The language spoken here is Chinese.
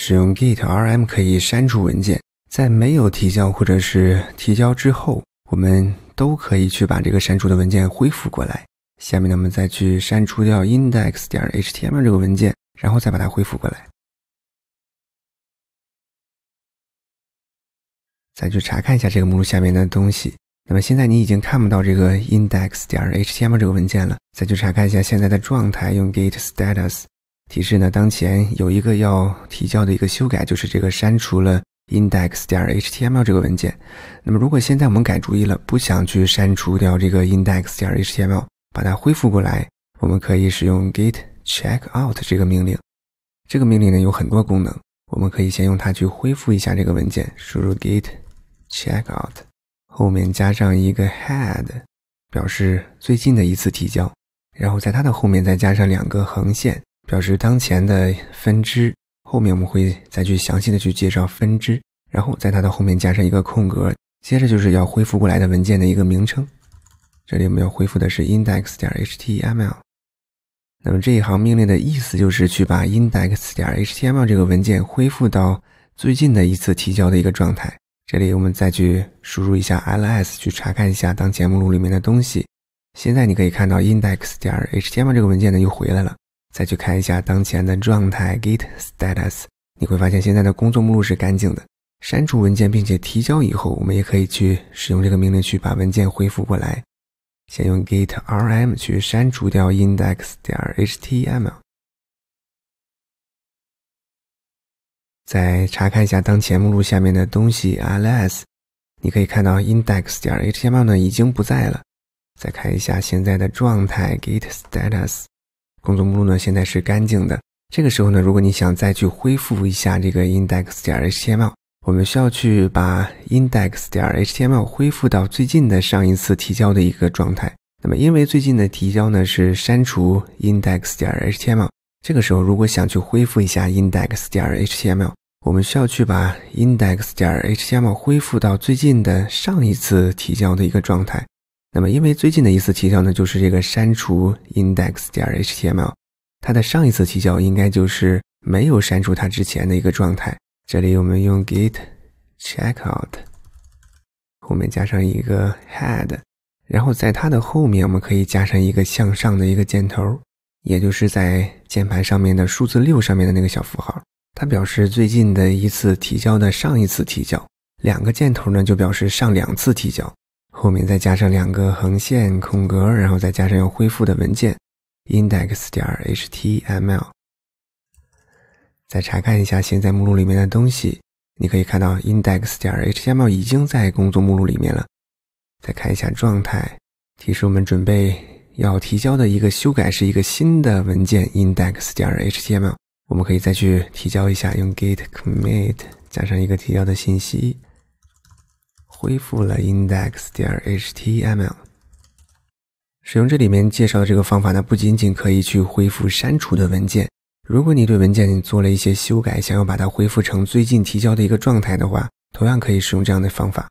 使用 git rm 可以删除文件，在没有提交或者是提交之后，我们都可以去把这个删除的文件恢复过来。下面，呢，我们再去删除掉 index 点 html 这个文件，然后再把它恢复过来。再去查看一下这个目录下面的东西。那么现在你已经看不到这个 index 点 html 这个文件了。再去查看一下现在的状态，用 git status。提示呢？当前有一个要提交的一个修改，就是这个删除了 index. 点 html 这个文件。那么，如果现在我们改主意了，不想去删除掉这个 index. 点 html，把它恢复过来，我们可以使用 git checkout 这个命令。这个命令呢有很多功能，我们可以先用它去恢复一下这个文件。输入 git checkout，后面加上一个 head，表示最近的一次提交，然后在它的后面再加上两个横线。表示当前的分支，后面我们会再去详细的去介绍分支。然后在它的后面加上一个空格，接着就是要恢复过来的文件的一个名称。这里我们要恢复的是 index 点 html。那么这一行命令的意思就是去把 index 点 html 这个文件恢复到最近的一次提交的一个状态。这里我们再去输入一下 ls，去查看一下当前目录里面的东西。现在你可以看到 index 点 html 这个文件呢又回来了。再去看一下当前的状态，git status，你会发现现在的工作目录是干净的。删除文件并且提交以后，我们也可以去使用这个命令去把文件恢复过来。先用 git rm 去删除掉 index 点 html，再查看一下当前目录下面的东西 ls，你可以看到 index 点 html 呢已经不在了。再看一下现在的状态，git status。工作目录呢，现在是干净的。这个时候呢，如果你想再去恢复一下这个 index. 点 html，我们需要去把 index. 点 html 恢复到最近的上一次提交的一个状态。那么，因为最近的提交呢是删除 index. 点 html，这个时候如果想去恢复一下 index. 点 html，我们需要去把 index. 点 html 恢复到最近的上一次提交的一个状态。那么，因为最近的一次提交呢，就是这个删除 index.html。它的上一次提交应该就是没有删除它之前的一个状态。这里我们用 git checkout，后面加上一个 head，然后在它的后面我们可以加上一个向上的一个箭头，也就是在键盘上面的数字六上面的那个小符号，它表示最近的一次提交的上一次提交。两个箭头呢，就表示上两次提交。后面再加上两个横线空格，然后再加上要恢复的文件 index 点 html，再查看一下现在目录里面的东西，你可以看到 index 点 html 已经在工作目录里面了。再看一下状态提示，我们准备要提交的一个修改是一个新的文件 index 点 html，我们可以再去提交一下，用 git commit 加上一个提交的信息。恢复了 index.html 点。使用这里面介绍的这个方法呢，不仅仅可以去恢复删除的文件，如果你对文件做了一些修改，想要把它恢复成最近提交的一个状态的话，同样可以使用这样的方法。